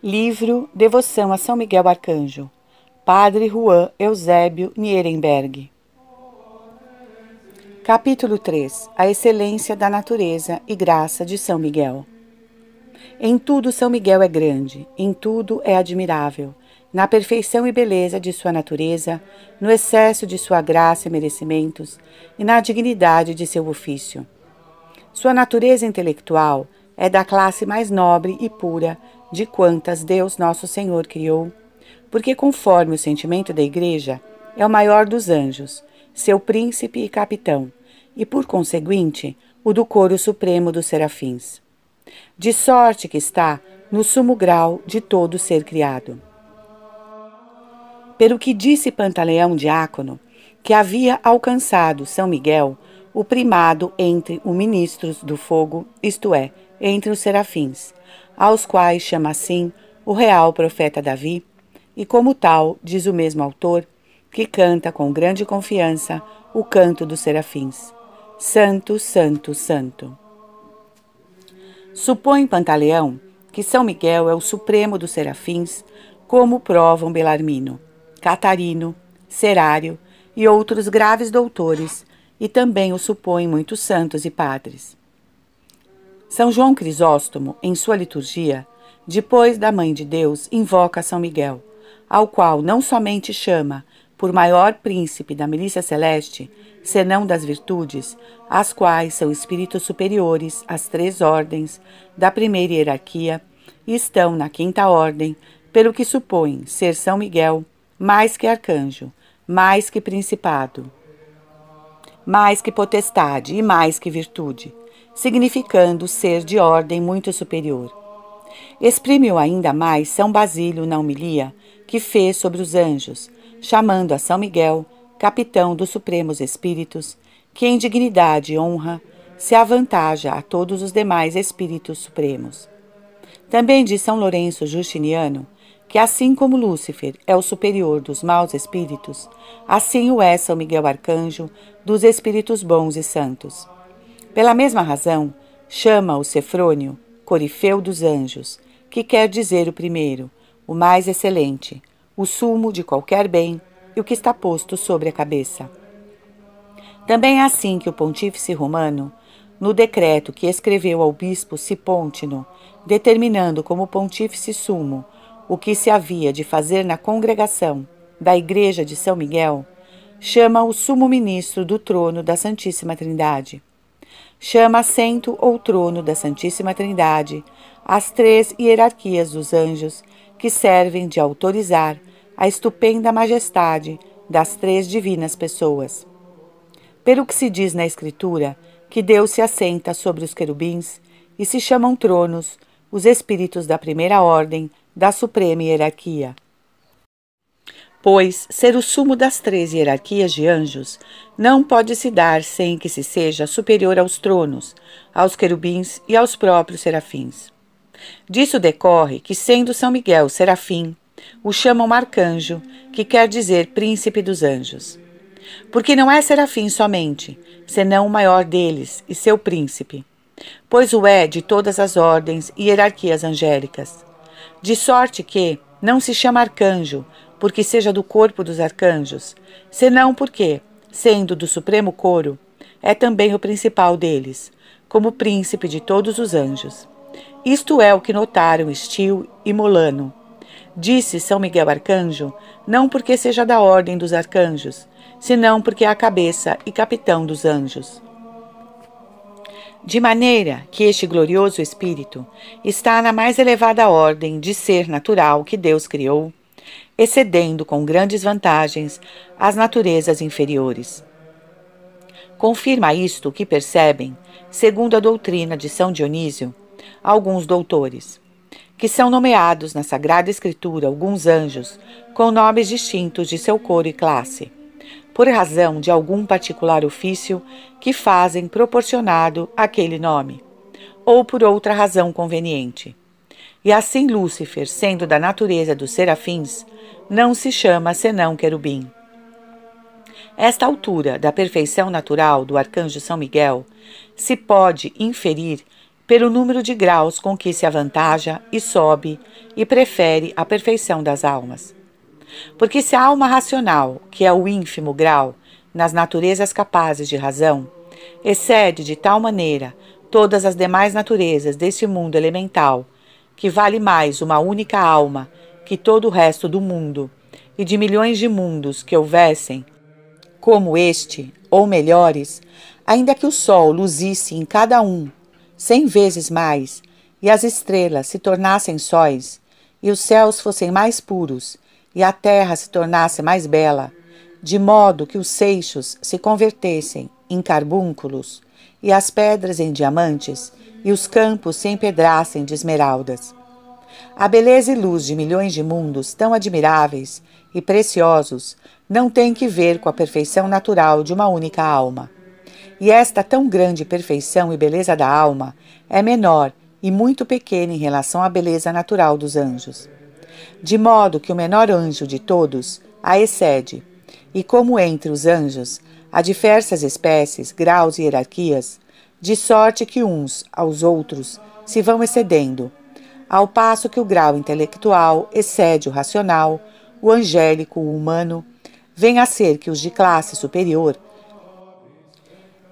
Livro Devoção a São Miguel Arcanjo, Padre Juan Eusébio Nierenberg. Capítulo 3 A Excelência da Natureza e Graça de São Miguel. Em tudo, São Miguel é grande, em tudo é admirável, na perfeição e beleza de sua natureza, no excesso de sua graça e merecimentos, e na dignidade de seu ofício. Sua natureza intelectual é da classe mais nobre e pura de quantas Deus Nosso Senhor criou, porque, conforme o sentimento da Igreja, é o maior dos anjos, seu príncipe e capitão, e, por conseguinte, o do coro supremo dos serafins. De sorte que está no sumo grau de todo ser criado. Pelo que disse Pantaleão Diácono, que havia alcançado São Miguel o primado entre os ministros do fogo, isto é, entre os serafins, aos quais chama assim o real profeta Davi, e como tal, diz o mesmo autor, que canta com grande confiança o canto dos serafins: Santo, Santo, Santo. Supõe Pantaleão que São Miguel é o supremo dos serafins, como provam Belarmino, Catarino, Serário e outros graves doutores, e também o supõem muitos santos e padres. São João Crisóstomo, em sua liturgia, depois da Mãe de Deus, invoca São Miguel, ao qual não somente chama, por maior príncipe da milícia celeste, senão das virtudes, as quais são espíritos superiores às três ordens da primeira hierarquia e estão na quinta ordem, pelo que supõem ser São Miguel mais que arcanjo, mais que principado, mais que potestade e mais que virtude, significando ser de ordem muito superior. Exprime-o ainda mais São Basílio na homilia que fez sobre os anjos, chamando a São Miguel, capitão dos Supremos Espíritos, que em dignidade e honra se avantaja a todos os demais Espíritos Supremos. Também diz São Lourenço Justiniano que, assim como Lúcifer é o superior dos maus espíritos, assim o é São Miguel Arcanjo dos espíritos bons e santos. Pela mesma razão, chama o Cefrônio Corifeu dos Anjos, que quer dizer o primeiro, o mais excelente, o sumo de qualquer bem e o que está posto sobre a cabeça. Também é assim que o pontífice romano, no decreto que escreveu ao bispo Sipôntino, determinando como pontífice sumo o que se havia de fazer na congregação da Igreja de São Miguel, chama o sumo ministro do trono da Santíssima Trindade, chama assento ou trono da Santíssima Trindade as três hierarquias dos anjos que servem de autorizar a estupenda majestade das três divinas pessoas. Pelo que se diz na Escritura, que Deus se assenta sobre os querubins e se chamam tronos os espíritos da primeira ordem da suprema hierarquia. Pois ser o sumo das três hierarquias de anjos não pode se dar sem que se seja superior aos tronos, aos querubins e aos próprios serafins. Disso decorre que, sendo São Miguel serafim, o chamam arcanjo, que quer dizer príncipe dos anjos. Porque não é serafim somente, senão o maior deles e seu príncipe, pois o é de todas as ordens e hierarquias angélicas. De sorte que não se chama arcanjo, porque seja do corpo dos arcanjos, senão porque, sendo do supremo coro, é também o principal deles, como príncipe de todos os anjos. Isto é o que notaram Estil e Molano. Disse São Miguel Arcanjo, não porque seja da ordem dos arcanjos, senão porque é a cabeça e capitão dos anjos. De maneira que este glorioso espírito está na mais elevada ordem de ser natural que Deus criou excedendo com grandes vantagens as naturezas inferiores. Confirma isto o que percebem, segundo a doutrina de São Dionísio, alguns doutores, que são nomeados na Sagrada Escritura alguns anjos com nomes distintos de seu cor e classe, por razão de algum particular ofício que fazem proporcionado àquele nome, ou por outra razão conveniente. E assim Lúcifer, sendo da natureza dos serafins, não se chama senão querubim. Esta altura da perfeição natural do arcanjo São Miguel se pode inferir pelo número de graus com que se avantaja e sobe e prefere a perfeição das almas. Porque se a alma racional, que é o ínfimo grau, nas naturezas capazes de razão, excede de tal maneira todas as demais naturezas deste mundo elemental que vale mais uma única alma que todo o resto do mundo, e de milhões de mundos que houvessem, como este, ou melhores, ainda que o sol luzisse em cada um cem vezes mais, e as estrelas se tornassem sóis, e os céus fossem mais puros, e a terra se tornasse mais bela, de modo que os seixos se convertessem em carbúnculos e as pedras em diamantes, e os campos se empedrassem de esmeraldas. A beleza e luz de milhões de mundos tão admiráveis e preciosos não tem que ver com a perfeição natural de uma única alma. E esta tão grande perfeição e beleza da alma é menor e muito pequena em relação à beleza natural dos anjos. De modo que o menor anjo de todos a excede, e como entre os anjos há diversas espécies, graus e hierarquias, de sorte que uns aos outros se vão excedendo, ao passo que o grau intelectual excede o racional, o angélico, o humano, vem a ser que os de classe superior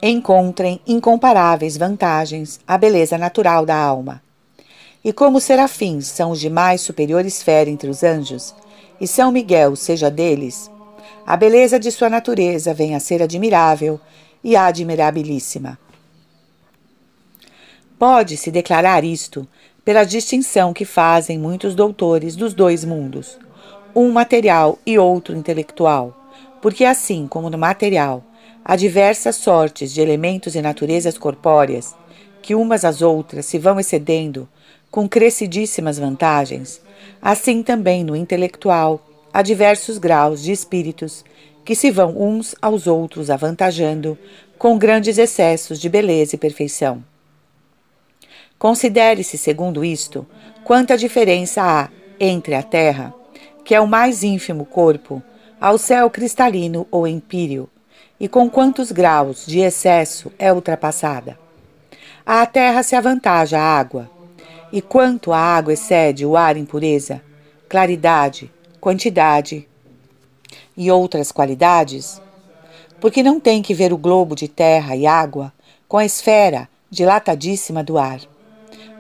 encontrem incomparáveis vantagens à beleza natural da alma. E como serafins são os de mais superior esfera entre os anjos, e São Miguel seja deles, a beleza de sua natureza vem a ser admirável e admirabilíssima Pode-se declarar isto pela distinção que fazem muitos doutores dos dois mundos, um material e outro intelectual, porque assim como no material há diversas sortes de elementos e naturezas corpóreas que umas às outras se vão excedendo com crescidíssimas vantagens, assim também no intelectual há diversos graus de espíritos que se vão uns aos outros avantajando com grandes excessos de beleza e perfeição. Considere-se, segundo isto, quanta diferença há entre a terra, que é o mais ínfimo corpo, ao céu cristalino ou empíreo, e com quantos graus de excesso é ultrapassada. À terra se avantaja a água, e quanto a água excede o ar em pureza, claridade, quantidade e outras qualidades, porque não tem que ver o globo de terra e água com a esfera dilatadíssima do ar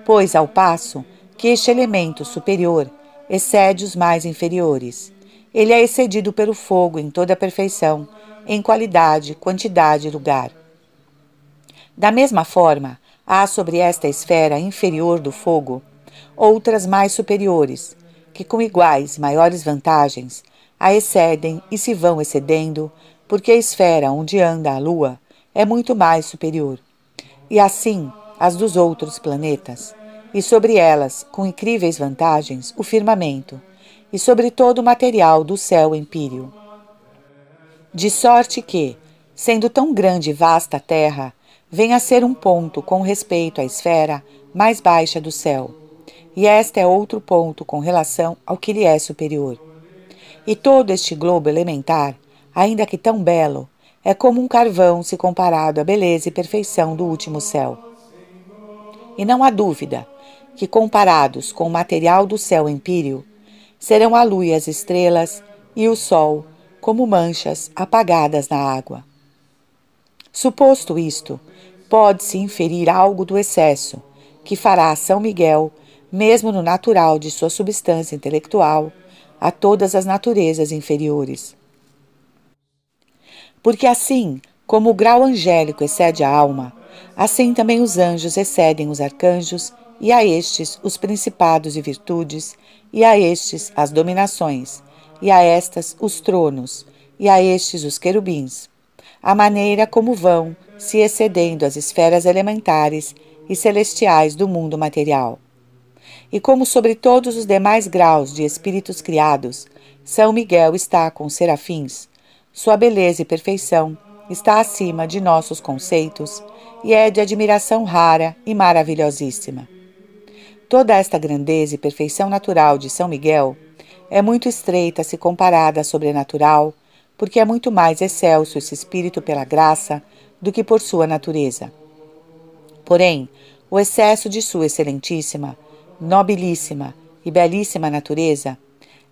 pois ao passo que este elemento superior excede os mais inferiores. Ele é excedido pelo fogo em toda a perfeição, em qualidade, quantidade e lugar. Da mesma forma, há sobre esta esfera inferior do fogo outras mais superiores, que com iguais maiores vantagens a excedem e se vão excedendo, porque a esfera onde anda a lua é muito mais superior. E assim, as dos outros planetas, e sobre elas, com incríveis vantagens, o firmamento, e sobre todo o material do céu empíreo. De sorte que, sendo tão grande e vasta a Terra, vem a ser um ponto com respeito à esfera mais baixa do céu, e esta é outro ponto com relação ao que lhe é superior. E todo este globo elementar, ainda que tão belo, é como um carvão se comparado à beleza e perfeição do último céu. E não há dúvida que, comparados com o material do céu empíreo, serão a luz as estrelas e o sol como manchas apagadas na água. Suposto isto, pode-se inferir algo do excesso que fará São Miguel, mesmo no natural de sua substância intelectual, a todas as naturezas inferiores. Porque assim como o grau angélico excede a alma, Assim também os anjos excedem os arcanjos, e a estes os principados e virtudes, e a estes as dominações, e a estas os tronos, e a estes os querubins. A maneira como vão se excedendo as esferas elementares e celestiais do mundo material. E como sobre todos os demais graus de espíritos criados, São Miguel está com os serafins, sua beleza e perfeição está acima de nossos conceitos e é de admiração rara e maravilhosíssima. Toda esta grandeza e perfeição natural de São Miguel é muito estreita se comparada à sobrenatural, porque é muito mais excelso esse espírito pela graça do que por sua natureza. Porém, o excesso de sua excelentíssima, nobilíssima e belíssima natureza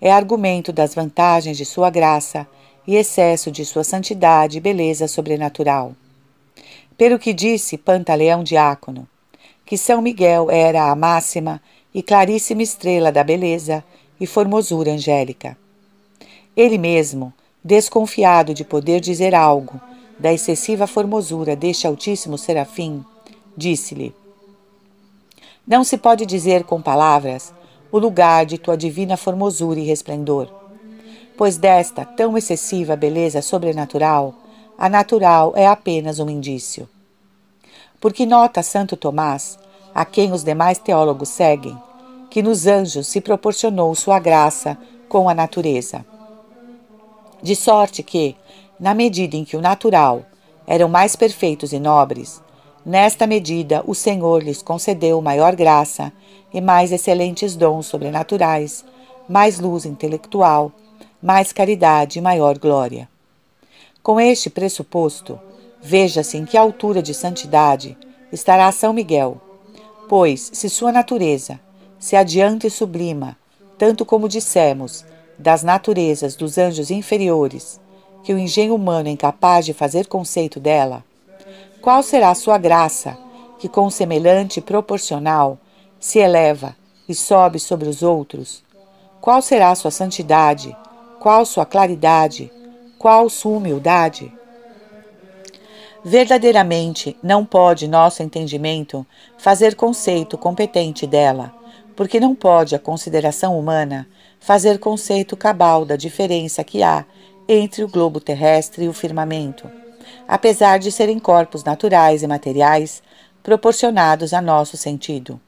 é argumento das vantagens de sua graça e excesso de sua santidade e beleza sobrenatural. Pelo que disse Pantaleão Diácono, que São Miguel era a máxima e claríssima estrela da beleza e formosura angélica. Ele mesmo, desconfiado de poder dizer algo da excessiva formosura deste altíssimo serafim, disse-lhe: Não se pode dizer com palavras o lugar de tua divina formosura e resplendor, pois desta tão excessiva beleza sobrenatural a natural é apenas um indício. Porque nota Santo Tomás, a quem os demais teólogos seguem, que nos anjos se proporcionou sua graça com a natureza. De sorte que, na medida em que o natural eram mais perfeitos e nobres, nesta medida o Senhor lhes concedeu maior graça e mais excelentes dons sobrenaturais, mais luz intelectual, mais caridade e maior glória. Com este pressuposto, veja-se em que altura de santidade estará São Miguel, pois se sua natureza se adianta e sublima, tanto como dissemos, das naturezas dos anjos inferiores, que o engenho humano é incapaz de fazer conceito dela, qual será sua graça, que com semelhante proporcional se eleva e sobe sobre os outros? Qual será sua santidade? Qual sua claridade? qual sua humildade? Verdadeiramente não pode nosso entendimento fazer conceito competente dela, porque não pode a consideração humana fazer conceito cabal da diferença que há entre o globo terrestre e o firmamento, apesar de serem corpos naturais e materiais proporcionados a nosso sentido.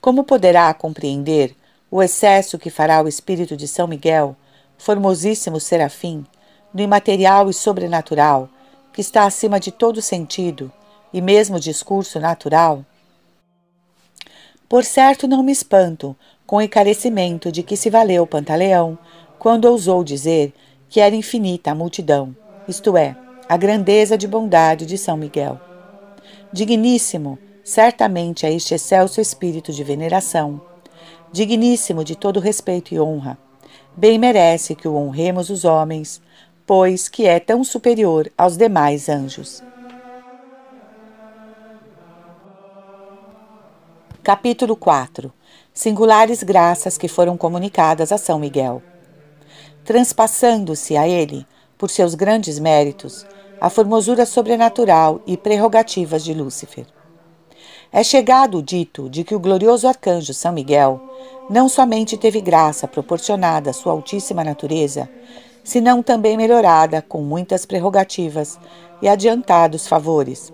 Como poderá compreender o excesso que fará o espírito de São Miguel, formosíssimo serafim, no imaterial e sobrenatural, que está acima de todo sentido e mesmo discurso natural? Por certo, não me espanto com o encarecimento de que se valeu Pantaleão quando ousou dizer que era infinita a multidão, isto é, a grandeza de bondade de São Miguel. Digníssimo, certamente, a é este excelso espírito de veneração, digníssimo de todo respeito e honra. Bem merece que o honremos os homens, pois que é tão superior aos demais anjos. Capítulo 4 Singulares graças que foram comunicadas a São Miguel. Transpassando-se a ele, por seus grandes méritos, a formosura sobrenatural e prerrogativas de Lúcifer. É chegado o dito de que o glorioso arcanjo São Miguel não somente teve graça proporcionada à sua altíssima natureza, se não também melhorada, com muitas prerrogativas e adiantados favores,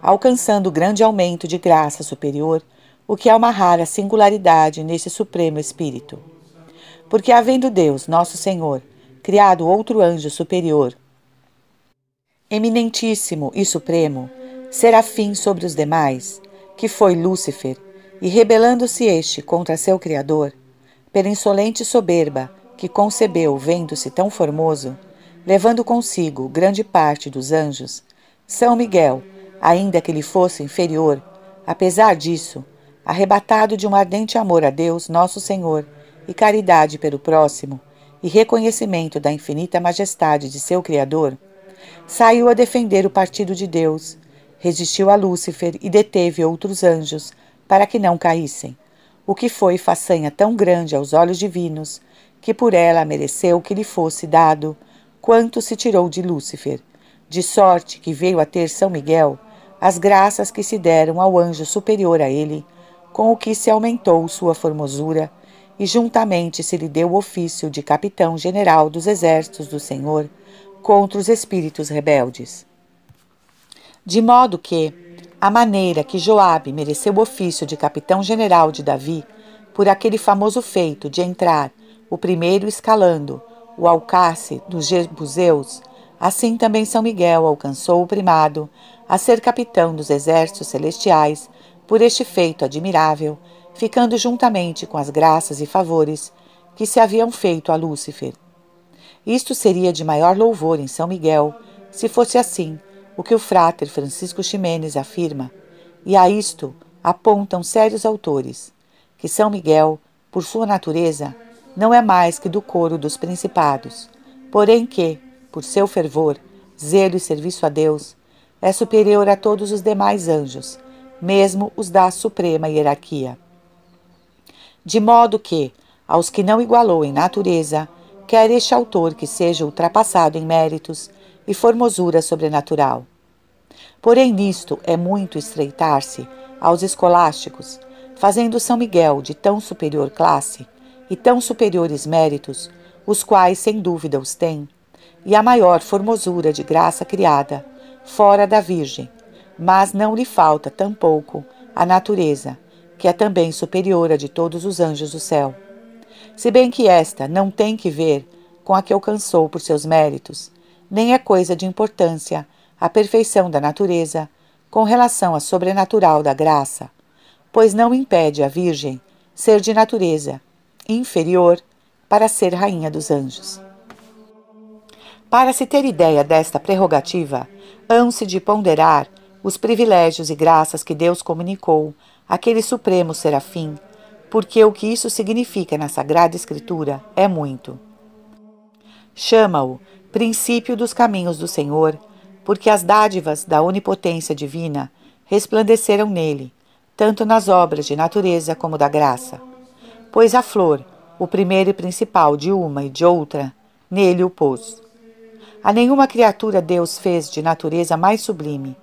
alcançando grande aumento de graça superior, o que é uma rara singularidade neste supremo espírito. Porque havendo Deus, nosso Senhor, criado outro anjo superior, eminentíssimo e supremo, serafim sobre os demais, que foi Lúcifer, e rebelando-se este contra seu Criador, pela insolente soberba, que concebeu, vendo-se tão formoso, levando consigo grande parte dos anjos, São Miguel, ainda que lhe fosse inferior, apesar disso, arrebatado de um ardente amor a Deus, nosso Senhor, e caridade pelo próximo, e reconhecimento da infinita majestade de seu Criador, saiu a defender o partido de Deus, resistiu a Lúcifer e deteve outros anjos para que não caíssem, o que foi façanha tão grande aos olhos divinos que por ela mereceu que lhe fosse dado quanto se tirou de Lúcifer, de sorte que veio a ter São Miguel as graças que se deram ao anjo superior a ele, com o que se aumentou sua formosura, e juntamente se lhe deu o ofício de capitão general dos exércitos do Senhor contra os espíritos rebeldes. De modo que, a maneira que Joabe mereceu o ofício de capitão general de Davi, por aquele famoso feito de entrar o primeiro escalando o alcance dos Jebuseus, assim também São Miguel alcançou o primado a ser capitão dos exércitos celestiais por este feito admirável, ficando juntamente com as graças e favores que se haviam feito a Lúcifer. Isto seria de maior louvor em São Miguel, se fosse assim o que o fráter Francisco Ximenes afirma, e a isto apontam sérios autores, que São Miguel, por sua natureza, não é mais que do coro dos principados, porém que, por seu fervor, zelo e serviço a Deus, é superior a todos os demais anjos, mesmo os da suprema hierarquia. De modo que, aos que não igualou em natureza, quer este autor que seja ultrapassado em méritos e formosura sobrenatural. Porém, nisto é muito estreitar-se aos escolásticos, fazendo São Miguel de tão superior classe e tão superiores méritos, os quais sem dúvida os tem, e a maior formosura de graça criada, fora da Virgem, mas não lhe falta tampouco a natureza, que é também superior à de todos os anjos do céu. Se bem que esta não tem que ver com a que alcançou por seus méritos, nem é coisa de importância a perfeição da natureza com relação à sobrenatural da graça, pois não impede a Virgem ser de natureza inferior para ser rainha dos anjos. Para se ter ideia desta prerrogativa, hão-se de ponderar os privilégios e graças que Deus comunicou àquele supremo serafim, porque o que isso significa na Sagrada Escritura é muito. Chama-o princípio dos caminhos do Senhor, porque as dádivas da onipotência divina resplandeceram nele, tanto nas obras de natureza como da graça pois a flor, o primeiro e principal de uma e de outra, nele o pôs. A nenhuma criatura Deus fez de natureza mais sublime,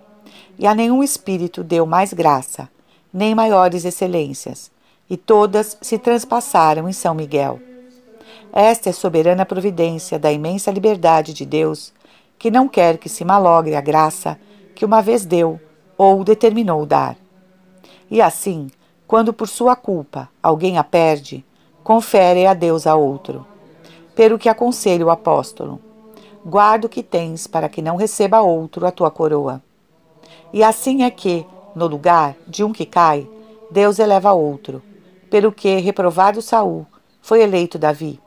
e a nenhum espírito deu mais graça, nem maiores excelências, e todas se transpassaram em São Miguel. Esta é soberana providência da imensa liberdade de Deus, que não quer que se malogre a graça que uma vez deu ou determinou dar. E assim, quando por sua culpa alguém a perde, confere a Deus a outro. Pelo que aconselho o apóstolo, guarda o que tens para que não receba outro a tua coroa. E assim é que, no lugar de um que cai, Deus eleva outro, pelo que, reprovado Saul, foi eleito Davi.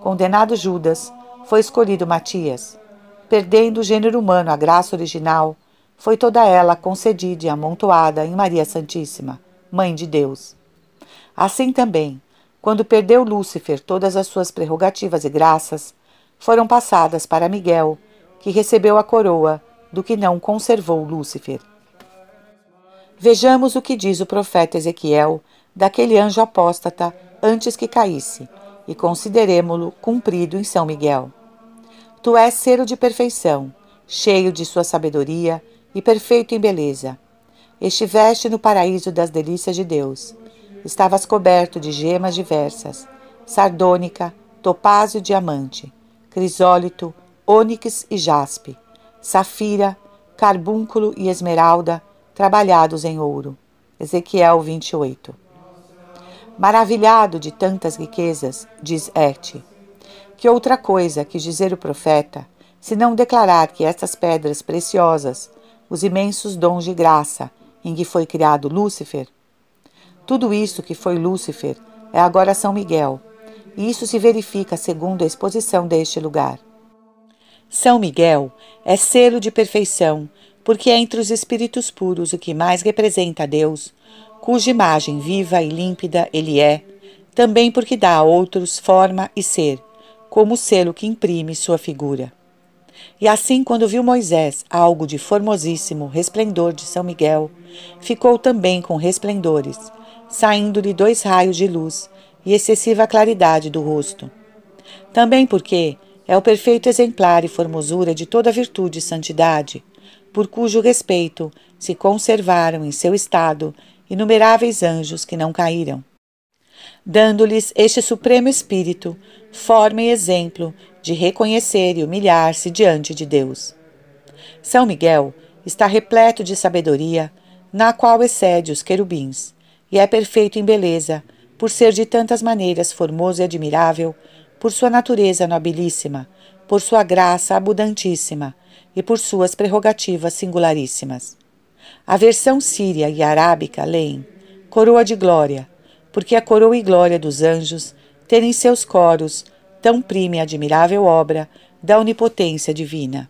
Condenado Judas, foi escolhido Matias. Perdendo o gênero humano a graça original, foi toda ela concedida e amontoada em Maria Santíssima. Mãe de Deus. Assim também, quando perdeu Lúcifer todas as suas prerrogativas e graças, foram passadas para Miguel, que recebeu a coroa do que não conservou Lúcifer. Vejamos o que diz o profeta Ezequiel daquele anjo apóstata antes que caísse, e consideremo-lo cumprido em São Miguel. Tu és cero de perfeição, cheio de sua sabedoria e perfeito em beleza estiveste no paraíso das delícias de Deus. Estavas coberto de gemas diversas, sardônica, topázio e diamante, crisólito, ônix e jaspe, safira, carbúnculo e esmeralda, trabalhados em ouro. Ezequiel 28. Maravilhado de tantas riquezas, diz Et. Que outra coisa que dizer o profeta, se não declarar que estas pedras preciosas, os imensos dons de graça, em que foi criado Lúcifer? Tudo isso que foi Lúcifer é agora São Miguel, e isso se verifica segundo a exposição deste lugar. São Miguel é selo de perfeição, porque é entre os espíritos puros o que mais representa a Deus, cuja imagem viva e límpida ele é, também porque dá a outros forma e ser, como o selo que imprime sua figura. E assim, quando viu Moisés algo de formosíssimo resplendor de São Miguel, ficou também com resplendores, saindo-lhe dois raios de luz e excessiva claridade do rosto. Também porque é o perfeito exemplar e formosura de toda virtude e santidade, por cujo respeito se conservaram em seu estado inumeráveis anjos que não caíram dando-lhes este supremo espírito, forma e exemplo de reconhecer e humilhar-se diante de Deus. São Miguel está repleto de sabedoria, na qual excede os querubins, e é perfeito em beleza, por ser de tantas maneiras formoso e admirável, por sua natureza nobilíssima, por sua graça abundantíssima e por suas prerrogativas singularíssimas. A versão síria e arábica leem coroa de glória, porque a coroa e glória dos anjos terem seus coros tão prime e admirável obra da onipotência divina.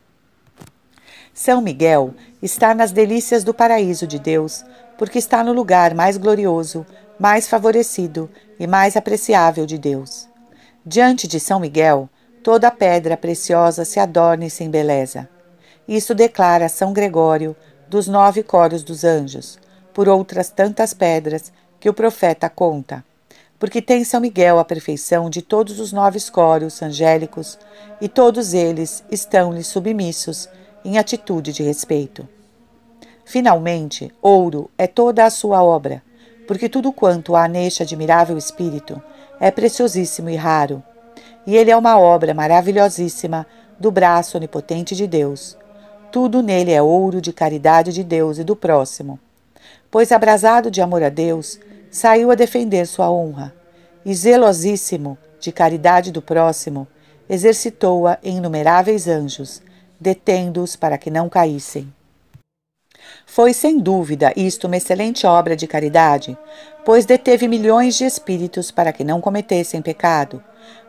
São Miguel está nas delícias do paraíso de Deus, porque está no lugar mais glorioso, mais favorecido e mais apreciável de Deus. Diante de São Miguel, toda pedra preciosa se adorna e se embeleza. Isso declara São Gregório dos nove coros dos anjos, por outras tantas pedras que o profeta conta porque tem São Miguel a perfeição de todos os nove escórios angélicos, e todos eles estão-lhe submissos em atitude de respeito. Finalmente, ouro é toda a sua obra, porque tudo quanto há neste admirável espírito é preciosíssimo e raro, e ele é uma obra maravilhosíssima do braço onipotente de Deus. Tudo nele é ouro de caridade de Deus e do próximo. Pois, abrasado de amor a Deus, saiu a defender sua honra e, zelosíssimo de caridade do próximo, exercitou-a em inumeráveis anjos, detendo-os para que não caíssem. Foi sem dúvida isto uma excelente obra de caridade, pois deteve milhões de espíritos para que não cometessem pecado.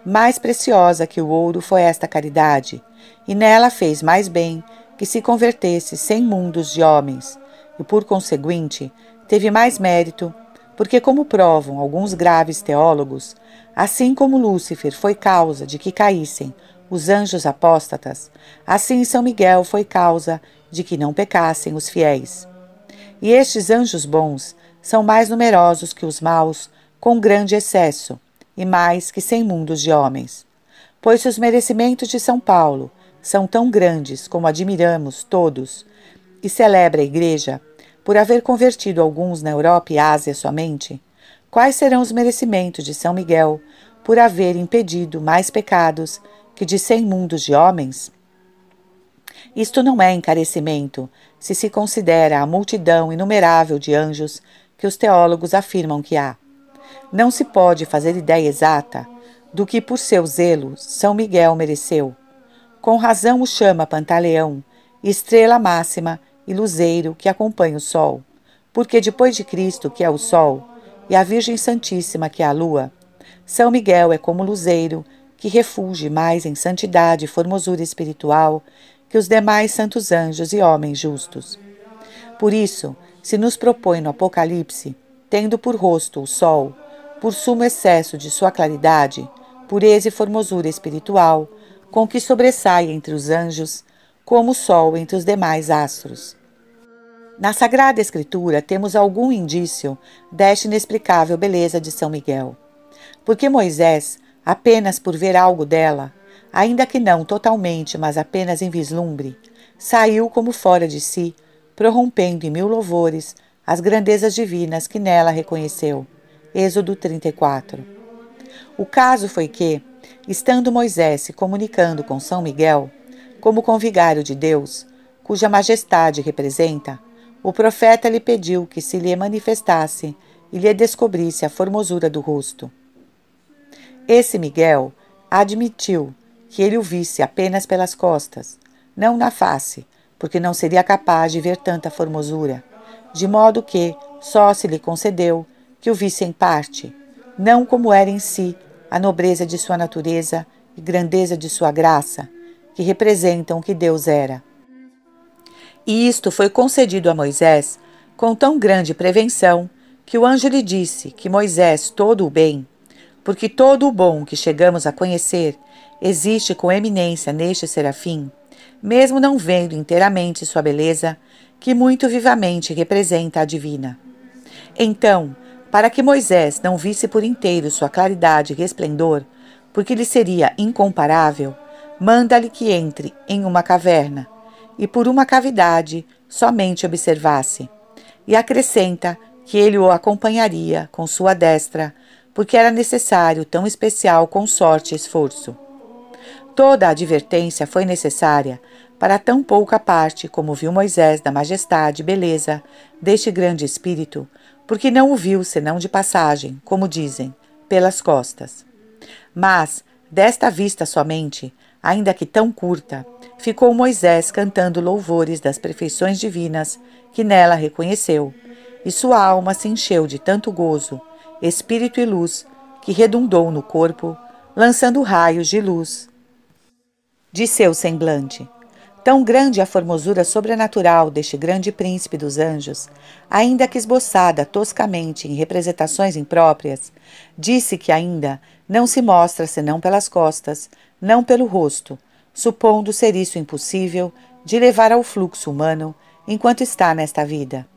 Mais preciosa que o ouro foi esta caridade, e nela fez mais bem que se convertesse sem mundos de homens, e por conseguinte teve mais mérito porque, como provam alguns graves teólogos, assim como Lúcifer foi causa de que caíssem os anjos apóstatas, assim São Miguel foi causa de que não pecassem os fiéis. E estes anjos bons são mais numerosos que os maus, com grande excesso, e mais que cem mundos de homens. Pois se os merecimentos de São Paulo são tão grandes como admiramos todos, e celebra a Igreja, por haver convertido alguns na Europa e Ásia somente? Quais serão os merecimentos de São Miguel por haver impedido mais pecados que de cem mundos de homens? Isto não é encarecimento, se se considera a multidão inumerável de anjos que os teólogos afirmam que há. Não se pode fazer ideia exata do que por seu zelo São Miguel mereceu. Com razão o chama Pantaleão, estrela máxima e luzeiro que acompanha o sol. Porque depois de Cristo, que é o sol, e a Virgem Santíssima, que é a lua, São Miguel é como luzeiro que refulge mais em santidade e formosura espiritual que os demais santos anjos e homens justos. Por isso, se nos propõe no Apocalipse, tendo por rosto o sol, por sumo excesso de sua claridade, pureza e formosura espiritual, com que sobressai entre os anjos, como o Sol entre os demais astros. Na Sagrada Escritura temos algum indício desta inexplicável beleza de São Miguel, porque Moisés, apenas por ver algo dela, ainda que não totalmente, mas apenas em vislumbre, saiu como fora de si, prorrompendo em mil louvores as grandezas divinas que nela reconheceu. Êxodo 34. O caso foi que, estando Moisés se comunicando com São Miguel, como convigário de Deus, cuja majestade representa, o profeta lhe pediu que se lhe manifestasse e lhe descobrisse a formosura do rosto. Esse Miguel admitiu que ele o visse apenas pelas costas, não na face, porque não seria capaz de ver tanta formosura, de modo que só se lhe concedeu que o visse em parte, não como era em si a nobreza de sua natureza e grandeza de sua graça, que representam o que Deus era. E isto foi concedido a Moisés com tão grande prevenção que o anjo lhe disse que Moisés todo o bem, porque todo o bom que chegamos a conhecer existe com eminência neste serafim, mesmo não vendo inteiramente sua beleza, que muito vivamente representa a divina. Então, para que Moisés não visse por inteiro sua claridade e resplendor, porque lhe seria incomparável, manda-lhe que entre em uma caverna e por uma cavidade somente observasse. E acrescenta que ele o acompanharia com sua destra, porque era necessário tão especial consorte e esforço. Toda a advertência foi necessária para tão pouca parte como viu Moisés da majestade e beleza deste grande espírito, porque não o viu senão de passagem, como dizem, pelas costas. Mas, desta vista somente, ainda que tão curta, ficou Moisés cantando louvores das perfeições divinas que nela reconheceu, e sua alma se encheu de tanto gozo, espírito e luz, que redundou no corpo, lançando raios de luz de seu semblante. Tão grande a formosura sobrenatural deste grande príncipe dos anjos, ainda que esboçada toscamente em representações impróprias, disse que ainda não se mostra senão pelas costas, não pelo rosto, supondo ser isso impossível de levar ao fluxo humano enquanto está nesta vida.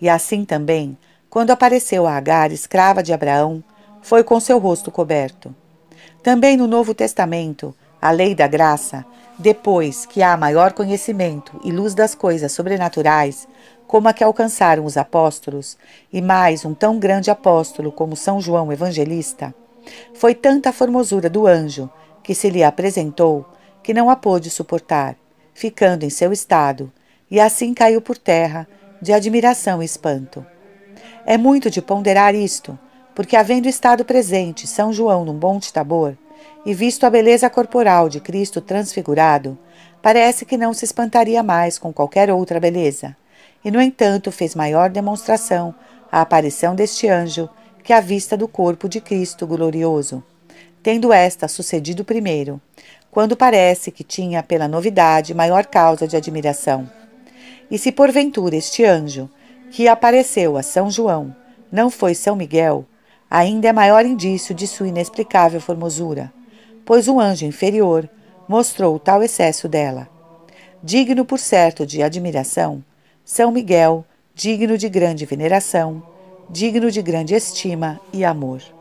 E assim também, quando apareceu a Agar, escrava de Abraão, foi com seu rosto coberto. Também no Novo Testamento, a lei da graça, depois que há maior conhecimento e luz das coisas sobrenaturais, como a que alcançaram os apóstolos, e mais um tão grande apóstolo como São João Evangelista, foi tanta a formosura do anjo que se lhe apresentou, que não a pôde suportar, ficando em seu estado, e assim caiu por terra, de admiração e espanto. É muito de ponderar isto, porque, havendo estado presente São João num monte Tabor, e visto a beleza corporal de Cristo transfigurado, parece que não se espantaria mais com qualquer outra beleza, e, no entanto, fez maior demonstração a aparição deste anjo que a vista do corpo de Cristo glorioso, tendo esta sucedido primeiro, quando parece que tinha pela novidade maior causa de admiração. E se porventura este anjo, que apareceu a São João, não foi São Miguel, ainda é maior indício de sua inexplicável formosura, pois um anjo inferior mostrou tal excesso dela. Digno, por certo, de admiração, São Miguel, digno de grande veneração, digno de grande estima e amor.